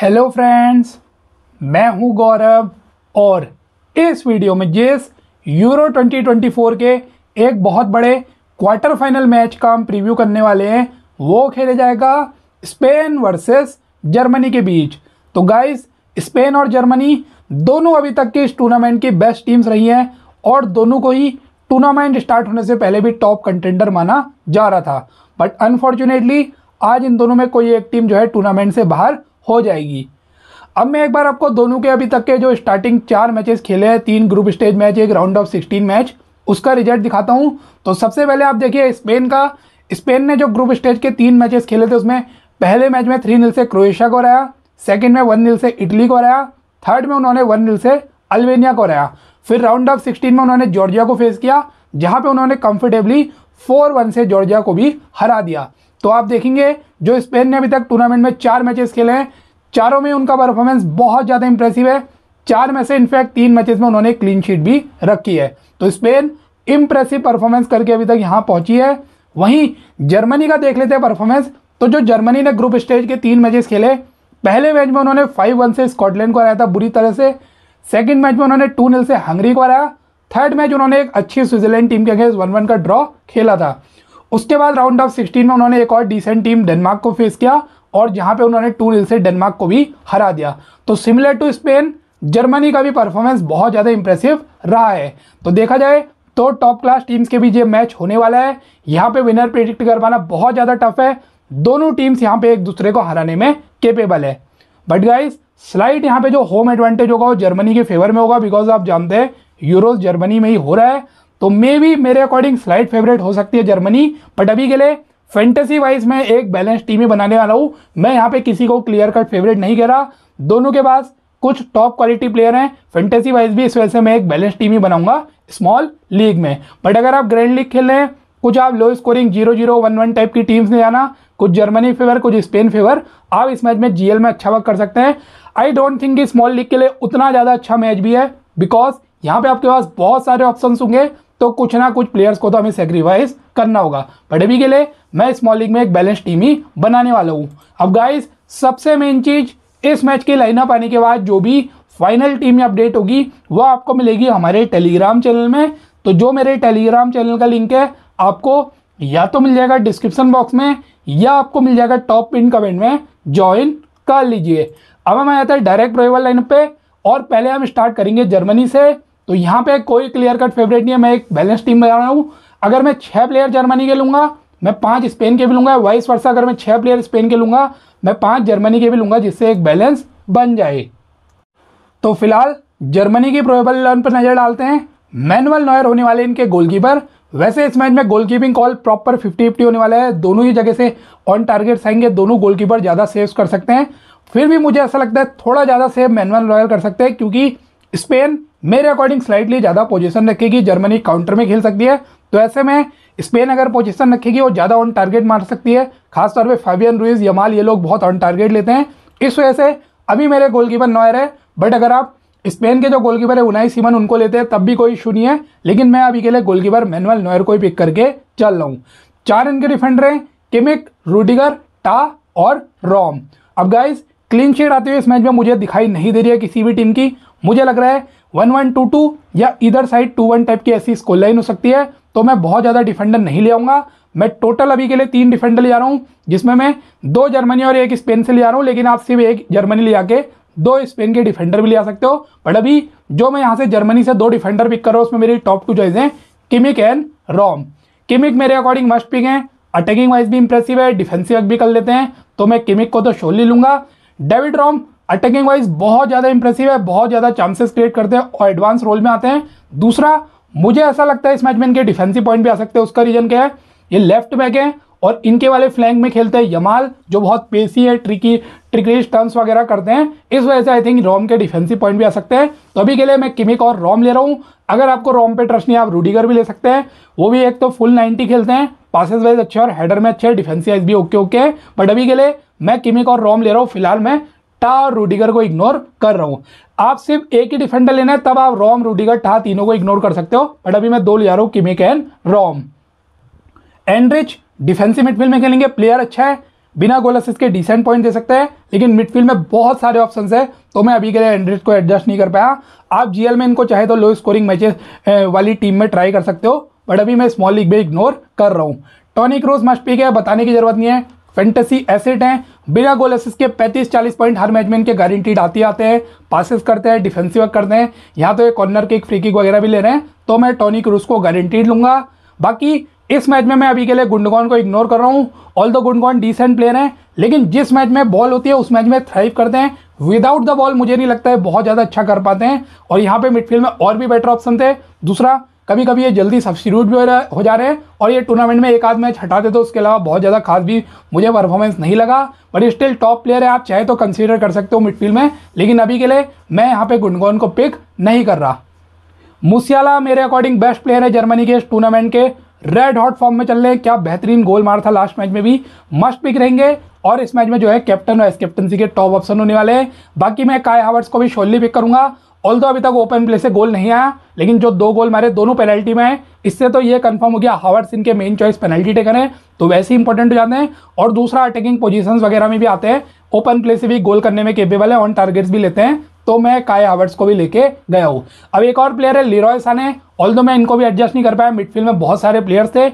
hello friends मैं हूं गौरव और इस वीडियो में जिस यूरो 2024 के एक बहुत बड़े क्वार्टर फाइनल मैच का हम प्रीव्यू करने वाले हैं वो खेला जाएगा स्पेन वर्सेस जर्मनी के बीच तो गाइस स्पेन और जर्मनी दोनों अभी तक के इस टूर्नामेंट की बेस्ट टीम्स रही हैं और दोनों को ही टूर्नामेंट स्टार्ट होने से पहले भी टॉप कंटेंडर माना जा रहा था बट अनफॉर्चुनेटली आज इन दोनों में कोई एक टीम जो है टूर्नामेंट से बाहर हो जाएगी अब मैं एक बार आपको दोनों के अभी तक के जो स्टार्टिंग चार मैचेस खेले हैं तीन ग्रुप स्टेज मैच एक राउंड ऑफ सिक्सटीन मैच उसका रिजल्ट दिखाता हूँ तो सबसे पहले आप देखिए स्पेन का स्पेन ने जो ग्रुप स्टेज के तीन मैचेस खेले थे उसमें पहले मैच में थ्री नील से क्रोएशिया को हराया सेकेंड में वन नील से इटली को हराया थर्ड में उन्होंने वन नील से अल्बेनिया को हराया फिर राउंड ऑफ सिक्सटीन में उन्होंने जॉर्जिया को फेस किया जहाँ पे उन्होंने कंफर्टेबली फोर वन से जॉर्जिया को भी हरा दिया तो आप देखेंगे जो स्पेन ने अभी तक टूर्नामेंट में चार मैचेस खेले हैं चारों में उनका परफॉर्मेंस बहुत ज़्यादा इंप्रेसिव है चार में से इनफैक्ट तीन मैचेस में उन्होंने क्लीन शीट भी रखी है तो स्पेन इम्प्रेसिव परफॉर्मेंस करके अभी तक यहाँ पहुँची है वहीं जर्मनी का देख लेते हैं परफॉर्मेंस तो जो जर्मनी ने ग्रुप स्टेज के तीन मैचेस खेले पहले मैच में उन्होंने फाइव वन से स्कॉटलैंड को हराया था बुरी तरह से सेकेंड मैच में उन्होंने टू नील से हंगरी को हराया थर्ड मैच उन्होंने एक अच्छी स्विट्जरलैंड टीम के अगेंस्ट वन वन का ड्रॉ खेला था उसके बाद राउंड ऑफ सिक्सटीन में उन्होंने एक और डिसेंट टीम डेनमार्क को फेस किया और जहां पे उन्होंने टू नील से डेनमार्क को भी हरा दिया तो सिमिलर टू स्पेन जर्मनी का भी परफॉर्मेंस बहुत ज़्यादा इंप्रेसिव रहा है तो देखा जाए तो टॉप क्लास टीम्स के बीच ये मैच होने वाला है यहाँ पे विनर प्रिडिक्ट कर पाना बहुत ज़्यादा टफ है दोनों टीम्स यहाँ पे एक दूसरे को हराने में केपेबल है बट गाइज स्लाइड यहाँ पे जो होम एडवांटेज होगा वो जर्मनी के फेवर में होगा बिकॉज आप जानते हैं यूरोज जर्मनी में ही हो रहा है तो मे भी मेरे अकॉर्डिंग स्लाइड फेवरेट हो सकती है जर्मनी बट अभी के लिए फैंटेसी वाइज मैं एक बैलेंस टीम ही बनाने वाला हूँ मैं यहाँ पे किसी को क्लियर कट फेवरेट नहीं कह रहा दोनों के पास कुछ टॉप क्वालिटी प्लेयर हैं फैंटेसी वाइज भी इस वजह से मैं एक बैलेंस टीम ही बनाऊंगा स्मॉल लीग में बट अगर आप ग्रैंड लीग खेल रहे हैं कुछ आप low scoring zero zero one one type की टीम्स ने जाना कुछ जर्मनी फेवर कुछ स्पेन फेवर आप इस मैच में जीएल में अच्छा वर्क कर सकते हैं I don't think small league के लिए उतना ज़्यादा अच्छा मैच भी है बिकॉज यहाँ पे आपके पास बहुत सारे ऑप्शन होंगे तो कुछ ना कुछ प्लेयर्स को तो हमें सेक्रीफाइस करना होगा बड़े भी के लिए मैं स्मॉल लीग में एक बैलेंस टीम ही बनाने वाला हूँ अब गाइज सबसे मेन चीज़ इस मैच के लाइनअप आने के बाद जो भी फाइनल टीम में अपडेट होगी वह आपको मिलेगी हमारे टेलीग्राम चैनल में तो जो मेरे टेलीग्राम चैनल का लिंक है आपको या तो मिल जाएगा डिस्क्रिप्शन बॉक्स में या आपको मिल जाएगा टॉप पिन कमेंट में ज्वाइन कर लीजिए अब हम आया था डायरेक्ट रोइवल लाइन पे और पहले हम स्टार्ट करेंगे जर्मनी से तो यहाँ पे कोई क्लियर कट फेवरेट नहीं है मैं एक बैलेंस टीम बना रहा हूँ अगर मैं छः प्लेयर जर्मनी के लूँगा मैं पाँच स्पेन के भी लूँगा वाइस वर्षा अगर मैं छः प्लेयर स्पेन के लूँगा मैं पाँच जर्मनी के भी लूँगा जिससे एक बैलेंस बन जाए तो फिलहाल जर्मनी की प्रोबेबल लर्न पर नज़र डालते हैं मैनुअल नॉयर होने वाले इनके गोलकीपर वैसे इस मैच में goalkeeping call proper fifty fifty होने वाला है दोनों ही जगह से ऑन टारगेट आएंगे दोनों गोलकीपर ज़्यादा सेव्स कर सकते हैं फिर भी मुझे ऐसा लगता है थोड़ा ज़्यादा सेव मैनुअल नॉयर कर सकते हैं क्योंकि स्पेन मेरे अकॉर्डिंग स्लाइटली ज़्यादा पोजीशन रखेगी जर्मनी काउंटर में खेल सकती है तो ऐसे में स्पेन अगर पोजीशन रखेगी वो ज़्यादा ऑन टारगेट मार सकती है खासतौर पर फाबियन रूइज यमाल ये लोग बहुत ऑन टारगेट लेते हैं इस वजह से अभी मेरे गोलकीपर नॉयर है बट अगर आप स्पेन के जो गोलकीपर है उनाई सीमन उनको लेते हैं तब भी कोई इशू नहीं है लेकिन मैं अभी के लिए गोलकीपर मैनुअल नॉयर को ही पिक करके चल रहा हूँ चार इनके डिफेंडर हैं किमिक रूडिगर टा और रॉम अब गाइज क्लीन शीट आते हुए इस मैच में मुझे दिखाई नहीं दे रही है किसी भी टीम की मुझे लग रहा है वन वन टू टू या इधर साइड टू वन टाइप की ऐसी स्कोर लाइन हो सकती है तो मैं बहुत ज़्यादा डिफेंडर नहीं ले आऊँगा मैं टोटल अभी के लिए तीन डिफेंडर ले आ रहा हूँ जिसमें मैं दो जर्मनी और एक स्पेन से ले आ रहा हूँ लेकिन आप सिर्फ एक जर्मनी ले आके दो स्पेन के डिफेंडर भी ले आ सकते हो बट अभी जो मैं यहाँ से जर्मनी से दो डिफेंडर पिक कर रहा हूँ उसमें मेरी टॉप टू चॉइस हैं किमिक एंड रॉम किमिक मेरे अकॉर्डिंग मस्ट पिक हैं अटैकिंग वाइज भी इंप्रेसिव है डिफेंसिव भी कर लेते हैं तो मैं किमिक को तो शोल ले लूँगा डेविड रॉम अटैकिंग वाइज बहुत ज़्यादा इंप्रेसिव है बहुत ज़्यादा चांसेस क्रिएट करते हैं और एडवांस रोल में आते हैं दूसरा मुझे ऐसा लगता है इस मैच में इनके डिफेंसिव पॉइंट भी आ सकते हैं उसका रीजन क्या है ये लेफ्ट बैक है और इनके वाले फ्लैंक में खेलते हैं यमाल जो बहुत पेसी है ट्रिकी ट्रिकरीज टर्न्स वगैरह करते हैं इस वजह से आई थिंक रोम के डिफेंसिव पॉइंट भी आ सकते हैं तो अभी के लिए मैं किमिक और रोम ले रहा हूँ अगर आपको रोम पे ट्रस्ट नहीं आप रूडीगर भी ले सकते हैं वो भी एक तो फुल नाइनटी खेलते हैं पासेज वाइज अच्छे और हेडर में अच्छे डिफेंसिव वाइज भी ओके ओके बट अभी के लिए मैं किमिक और रोम ले रहा हूँ फिलहाल मैं टा रूडिगर को इग्नोर कर रहा हूँ आप सिर्फ एक ही डिफेंडर लेना है तब आप रॉम रूडिगर टा तीनों को इग्नोर कर सकते हो बट अभी मैं दो ले रहा हूँ किमिक एंड रॉम एनरिच डिफेंसिव मिडफील्ड में खेलेंगे प्लेयर अच्छा है बिना गोल असिस्ट के डिसेंट पॉइंट दे सकते हैं लेकिन मिडफील्ड में बहुत सारे ऑप्शन है तो मैं अभी के लिए एंड्रिज को एडजस्ट नहीं कर पाया आप जीएल में इनको चाहे तो लो स्कोरिंग मैचेस वाली टीम में ट्राई कर सकते हो बट अभी मैं स्मॉल लीग में इग्नोर कर रहा हूँ टॉनिक रोज मस्ट पी गया बताने की जरूरत नहीं है फेंटेसी एसेट हैं बिना गोल एसिस के 35-40 पॉइंट हर मैच में इनके गारंटीड आते आते हैं पासिस करते हैं डिफेंसिव करते हैं यहाँ तो एक कॉर्नर के फ्री किक वगैरह भी ले रहे हैं तो मैं टॉनी क्रूस को गारंटीड लूंगा बाकी इस मैच में मैं अभी के लिए गुंडगौन को इग्नोर कर रहा हूँ all the Gundogan decent player हैं लेकिन जिस मैच में बॉल होती है उस मैच में थ्राइव करते हैं विदाउट द बॉल मुझे नहीं लगता है बहुत ज़्यादा अच्छा कर पाते हैं और यहाँ पे मिडफील्ड में और भी बेटर ऑप्शन थे दूसरा कभी कभी ये जल्दी सब्सिट्यूट भी हो जा रहे हैं और ये टूर्नामेंट में एक आध मैच हटाते तो उसके अलावा बहुत ज़्यादा खास भी मुझे परफॉर्मेंस नहीं लगा बट स्टिल टॉप प्लेयर है आप चाहे तो कंसिडर कर सकते हो मिडफील्ड में लेकिन अभी के लिए मैं यहाँ पे गुंडगोन को पिक नहीं कर रहा मुसियाला मेरे अकॉर्डिंग बेस्ट प्लेयर है जर्मनी के इस टूर्नामेंट के रेड हॉट फॉर्म में चल रहे हैं क्या बेहतरीन गोल मार था लास्ट मैच में भी मस्ट पिक रहेंगे और इस मैच में जो है कैप्टन और एस कैप्टनसी के टॉप ऑप्शन होने वाले हैं बाकी मैं काय हावर्स को भी शोली पिक करूंगा ऑल अभी तक ओपन प्ले से गोल नहीं आया लेकिन जो दो गोल मारे दोनों पेनल्टी में है इससे तो ये कंफर्म हो गया हावर्ड सिंह के मेन चॉइस पेनल्टी टेकर है तो वैसे ही इंपॉर्टेंट हो जाते हैं और दूसरा अटैकिंग पोजिशन वगैरह में भी आते हैं ओपन प्ले से भी गोल करने में केपेबल है ऑन टारगेट्स भी लेते हैं तो मैं काय हावर्ड्स को भी लेके गया हूँ अब एक और प्लेयर है लिरॉय साने ऑल मैं इनको भी एडजस्ट नहीं कर पाया मिडफील्ड में बहुत सारे प्लेयर्स थे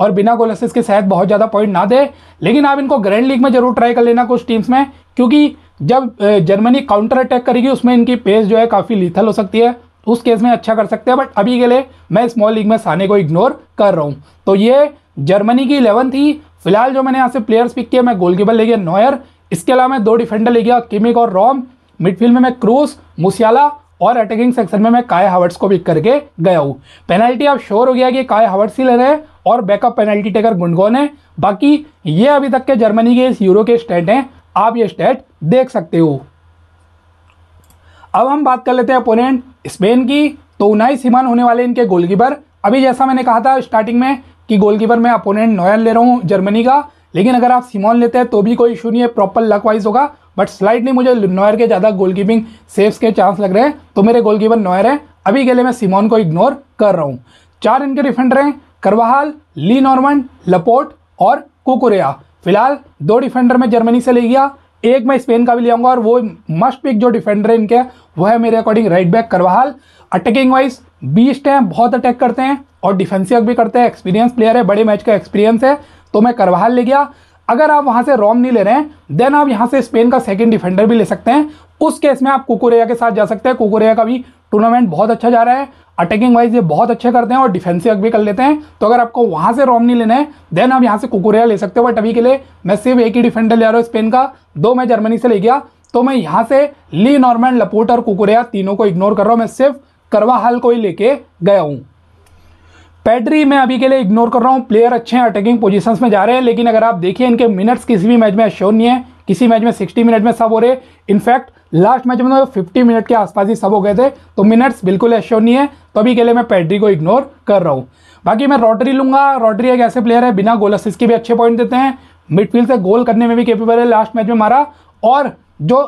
और बिना गोल के शायद बहुत ज़्यादा पॉइंट ना दे लेकिन आप इनको ग्रैंड लीग में जरूर ट्राई कर लेना कुछ टीम्स में क्योंकि जब जर्मनी काउंटर अटैक करेगी उसमें इनकी पेस जो है काफ़ी लीथल हो सकती है उस केस में अच्छा कर सकते हैं बट अभी के लिए मैं स्मॉल लीग में साने को इग्नोर कर रहा हूँ तो ये जर्मनी की इलेवन थी फिलहाल जो मैंने यहाँ से प्लेयर्स पिक किए मैं गोलकीपर ले गया नोयर इसके अलावा मैं दो डिफेंडर ले गया किमिक और रॉम मिडफील्ड में मैं क्रूस मुसियाला और अटैकिंग सेक्शन में मैं काय हावर्ट्स को पिक करके गया हूँ पेनल्टी अब श्योर हो गया कि काय हावर्ट्स ही ले रहे हैं और बैकअप पेनल्टी टेकर गुंडगोन है बाकी ये अभी तक के जर्मनी के इस यूरो के स्टैंड हैं आप ये स्टेट देख सकते हो अब हम बात कर लेते हैं अपोनेंट स्पेन की तो उन्नाई सीमान होने वाले इनके गोलकीपर अभी जैसा मैंने कहा था स्टार्टिंग में कि गोलकीपर मैं अपोनेंट नोयल ले रहा हूँ जर्मनी का लेकिन अगर आप सीमॉन लेते हैं तो भी कोई इशू नहीं है प्रॉपर लक वाइज होगा बट स्लाइडली मुझे नोयर के ज़्यादा गोलकीपिंग सेव्स के चांस लग रहे हैं तो मेरे गोलकीपर नोयर है अभी के लिए मैं सीमॉन को इग्नोर कर रहा हूँ चार इनके डिफेंडर हैं करवाहाल ली नॉर्मन लपोट और कुकुरिया फिलहाल दो डिफेंडर में जर्मनी से ले गया एक मैं स्पेन का भी ले आऊंगा और वो मस्ट पिक जो डिफेंडर है इनके वह है मेरे according right back Carvajal attacking wise beast हैं बहुत अटैक करते हैं और डिफेंसिव भी करते हैं एक्सपीरियंस प्लेयर है बड़े मैच का एक्सपीरियंस है तो मैं करवाहाल ले गया अगर आप वहां से रॉम नहीं ले रहे हैं देन आप यहां से स्पेन का सेकंड डिफेंडर भी ले सकते हैं उस केस में आप कुकुरिया के साथ जा सकते हैं कुकुरिया का भी टूर्नामेंट बहुत अच्छा जा रहा है अटैकिंग वाइज ये बहुत अच्छे करते हैं और डिफेंसिव भी कर लेते हैं तो अगर आपको वहां से रोमनी लेना है देन आप यहाँ से कुकुरिया ले सकते हो बट अभी के लिए मैं सिर्फ एक ही डिफेंडर ले रहा हूँ स्पेन का दो मैं जर्मनी से ले गया तो मैं यहाँ से ली नॉर्मैंड लपोट और कुकुरिया तीनों को इग्नोर कर रहा हूँ मैं सिर्फ करवा हाल को ही लेके गया हूँ पैड्री मैं अभी के लिए इग्नोर कर रहा हूँ प्लेयर अच्छे हैं अटैकिंग पोजीशंस में जा रहे हैं लेकिन अगर आप देखिए इनके मिनट्स किसी भी मैच में शो नहीं है किसी मैच में सिक्सटी मिनट में सब हो रहे इनफैक्ट लास्ट मैच में तो फिफ्टी मिनट के आसपास ही सब हो गए थे तो मिनट्स बिल्कुल एश्योर नहीं है तो अभी के लिए मैं पेड्री को इग्नोर कर रहा हूँ बाकी मैं रॉटरी लूंगा रॉटरी एक ऐसे प्लेयर है बिना गोल असिस्ट के भी अच्छे पॉइंट देते हैं मिडफील्ड से गोल करने में भी कैपेबल है लास्ट मैच में मारा और जो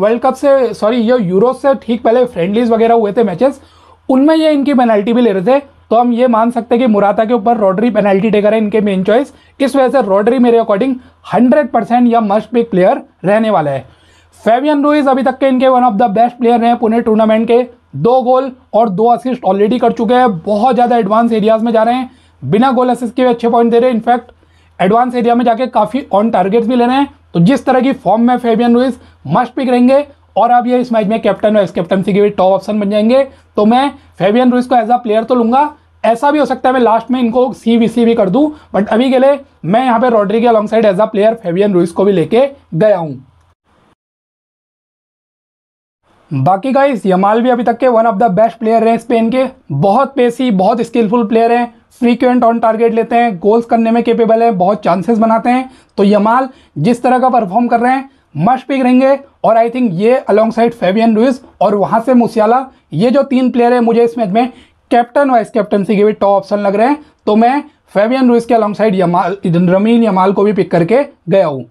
वर्ल्ड कप से सॉरी जो यूरो से ठीक पहले फ्रेंडलीज वगैरह हुए थे मैचेस उनमें ये इनकी पेनल्टी भी ले रहे थे तो हम ये मान सकते हैं कि मुराता के ऊपर रॉड्री पेनल्टी टेकर है इनके मेन चॉइस इस वजह से रॉड्री मेरे अकॉर्डिंग 100 परसेंट या मस्ट बिग प्लेयर रहने वाला है फेवियन रूइज अभी तक के इनके one of the best player हैं पुणे टूर्नामेंट के दो गोल और दो असिस्ट ऑलरेडी कर चुके हैं बहुत ज़्यादा एडवांस एरियाज में जा रहे हैं बिना गोल असिस्ट के अच्छे पॉइंट दे रहे हैं इनफैक्ट एडवांस एरिया में जाके काफ़ी ऑन टारगेट्स भी ले रहे हैं तो जिस तरह की फॉर्म में फेबियन रूइज मस्ट पिक रहेंगे और अब ये इस मैच में कैप्टन वाइस कैप्टनसी के भी टॉप ऑप्शन बन जाएंगे तो मैं फेबियन रूस को एज अ प्लेयर तो लूंगा ऐसा भी हो सकता है मैं लास्ट में इनको सी वी सी भी कर दूं बट अभी के लिए मैं यहाँ पे रॉड्री के alongside as a player Fabian Ruiz को भी लेके गया हूँ बाकी गाइस यमाल भी अभी तक के one of the best player हैं स्पेन के बहुत पेसी बहुत स्किलफुल प्लेयर हैं फ्रीक्वेंट ऑन टारगेट लेते हैं गोल्स करने में केपेबल हैं बहुत चांसेस बनाते हैं तो यमाल जिस तरह का परफॉर्म कर रहे हैं मस्ट पिक रहेंगे और आई थिंक ये अलॉन्ग साइड फेबियन रुइस और वहाँ से मुसियाला ये जो तीन प्लेयर है मुझे इस मैच में कैप्टन वाइस कैप्टनसी के भी टॉप ऑप्शन लग रहे हैं तो मैं फेबियन रुइस के alongside Yamal Lamine Yamal को भी पिक करके गया हूँ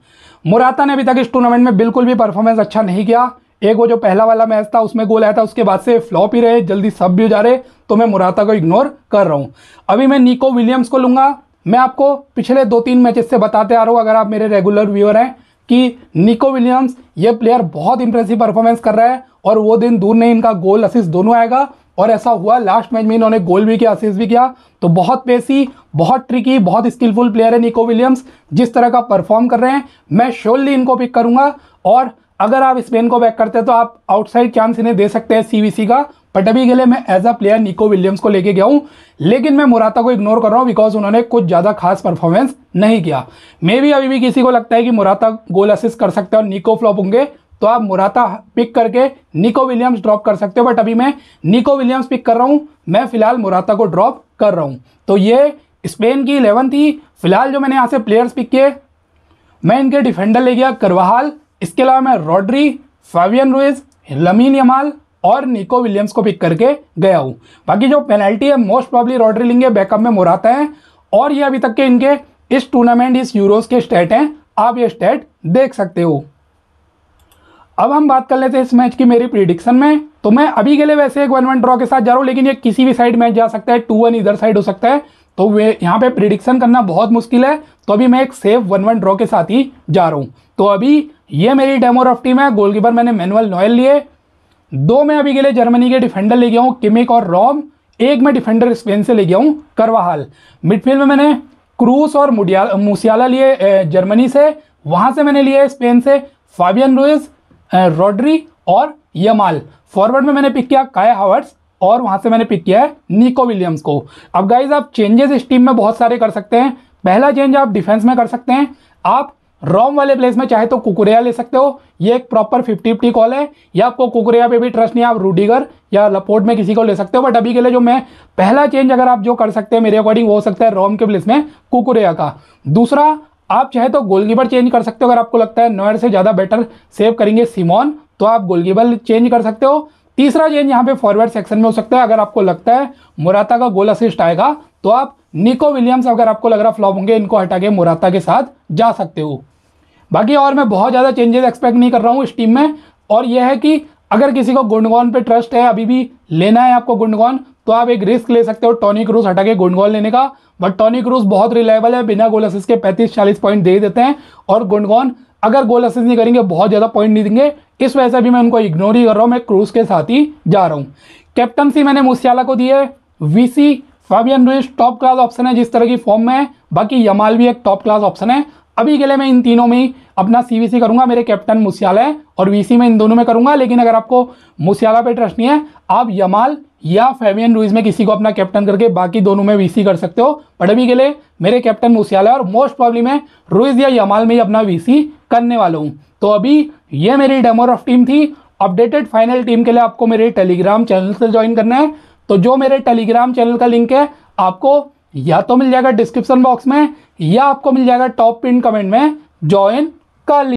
मुराता ने अभी तक इस टूर्नामेंट में बिल्कुल भी परफॉर्मेंस अच्छा नहीं किया एक वो जो पहला वाला मैच था उसमें गोल आया था उसके बाद से फ्लॉप ही रहे जल्दी सब भी जा रहे तो मैं मुराता को इग्नोर कर रहा हूँ अभी मैं निको विलियम्स को लूँगा मैं आपको पिछले दो तीन मैचेस से बताते आ रहा हूँ अगर आप मेरे रेगुलर व्यूअर हैं कि निको विलियम्स ये प्लेयर बहुत इंप्रेसिव परफॉर्मेंस कर रहा है और वो दिन दूर नहीं इनका गोल असिस्ट दोनों आएगा और ऐसा हुआ लास्ट मैच में इन्होंने गोल भी किया असिस्ट भी किया तो बहुत पेसी बहुत ट्रिकी बहुत स्किलफुल प्लेयर है निको विलियम्स जिस तरह का परफॉर्म कर रहे हैं मैं श्योरली इनको पिक करूंगा और अगर आप स्पेन को बैक करते हैं तो आप आउटसाइड चांस इन्हें दे सकते हैं सी का बट अभी के लिए मैं as a player Nico Williams को लेके गया हूँ लेकिन मैं मुराता को इग्नोर कर रहा हूँ बिकॉज उन्होंने कुछ ज़्यादा खास परफॉर्मेंस नहीं किया मे भी अभी भी किसी को लगता है कि मुराता गोल असिस्ट कर सकते हैं और निको फ्लॉप होंगे तो आप मुराता पिक करके निको विलियम्स ड्रॉप कर सकते हो बट अभी मैं निको विलियम्स पिक कर रहा हूँ मैं फिलहाल मुराता को ड्रॉप कर रहा हूँ तो ये स्पेन की इलेवन थी फिलहाल जो मैंने यहाँ से प्लेयर्स पिक किए मैं इनके डिफेंडर ले गया करवाहाल इसके अलावा मैं Rodri Fabian Ruiz Lamine Yamal और निको विलियम्स को पिक करके गया हूँ बाकी जो पेनल्टी है मोस्ट प्रॉब्ली रॉड्री लिंगे बैकअप में मोराता है और ये अभी तक के इनके इस टूर्नामेंट इस यूरोज के स्टेट हैं आप ये स्टेट देख सकते हो अब हम बात कर लेते हैं इस मैच की मेरी प्रिडिक्शन में तो मैं अभी के लिए वैसे एक वन वन ड्रॉ के साथ जा रहा हूँ लेकिन ये किसी भी साइड मैच जा सकता है टू वन इधर साइड हो सकता है तो वे यहाँ पे प्रिडिक्शन करना बहुत मुश्किल है तो अभी मैं एक सेफ वन वन ड्रॉ के साथ ही जा रहा हूँ तो अभी ये मेरी डेमो रफ टीम है गोलकीपर मैंने मैनुअल नॉयल लिए दो में अभी के लिए जर्मनी के डिफेंडर ले गया हूँ किमिक और रॉम एक में डिफेंडर स्पेन से ले गया हूँ करवाहाल मिडफील्ड में मैंने क्रूस और मुसियाला लिए जर्मनी से वहाँ से मैंने लिए स्पेन से फाबियन रूइस रॉड्री और यमाल फॉरवर्ड में मैंने पिक किया काय हावर्ट्स और वहाँ से मैंने पिक किया है निको विलियम्स को अब गाइज आप चेंजेस इस टीम में बहुत सारे कर सकते हैं पहला चेंज आप डिफेंस में कर सकते हैं आप रॉम वाले प्लेस में चाहे तो कुकुरिया ले सकते हो ये एक प्रॉपर फिफ्टी फिफ्टी कॉल है या आपको कुकुरिया पे भी ट्रस्ट नहीं आप रूडीगर या लपोर्ट में किसी को ले सकते हो बट अभी के लिए जो मैं पहला चेंज अगर आप जो कर सकते हैं मेरे अकॉर्डिंग वो हो सकता है रॉम के प्लेस में कुकुरिया का दूसरा आप चाहे तो गोलकीपर चेंज कर सकते हो अगर आपको लगता है नोयर से ज़्यादा बेटर सेव करेंगे सिमोन तो आप गोलकीपर चेंज कर सकते हो तीसरा चेंज यहाँ पे फॉरवर्ड सेक्शन में हो सकता है अगर आपको लगता है मुराता का गोल असिस्ट आएगा तो आप निको विलियम्स अगर आपको लग रहा फ्लॉप होंगे इनको हटा के मुराता के साथ जा सकते हो बाकी और मैं बहुत ज़्यादा चेंजेस एक्सपेक्ट नहीं कर रहा हूँ इस टीम में और यह है कि अगर किसी को गुंडगौन पे ट्रस्ट है अभी भी लेना है आपको गुंडगौन तो आप एक रिस्क ले सकते हो टॉनी क्रूस हटा के गुंडगौन लेने का बट टॉनी क्रूस बहुत रिलायबल है बिना गोल असिस के 35-40 पॉइंट दे देते हैं और गुंडगौन अगर गोल असिस नहीं करेंगे बहुत ज़्यादा पॉइंट नहीं देंगे इस वजह से भी मैं उनको इग्नोर ही कर रहा हूँ मैं क्रूज के साथ ही जा रहा हूँ कैप्टनसी मैंने मुस्याला को दी है VC Fabian Ruiz top class option है जिस तरह की फॉर्म में है बाकी यमाल भी एक टॉप क्लास ऑप्शन है अभी के लिए मैं इन तीनों में अपना सीवीसी करूंगा मेरे कैप्टन मुस्याला और वीसी में इन दोनों में करूंगा लेकिन अगर आपको मुस्याला पे ट्रस्ट नहीं है आप यमाल या फेवियन रूइज में किसी को अपना कैप्टन करके बाकी दोनों में वीसी कर सकते हो बट अभी के लिए मेरे कैप्टन मुस्याला और मोस्ट प्रॉब्लम है रूइज या यमाल में ही अपना वीसी करने वाला हूँ तो अभी ये मेरी डेमोर ऑफ टीम थी अपडेटेड फाइनल टीम के लिए आपको मेरे टेलीग्राम चैनल से ज्वाइन करना है तो जो मेरे टेलीग्राम चैनल का लिंक है आपको या तो मिल जाएगा डिस्क्रिप्शन बॉक्स में या आपको मिल जाएगा टॉप पिन कमेंट में ज्वाइन कर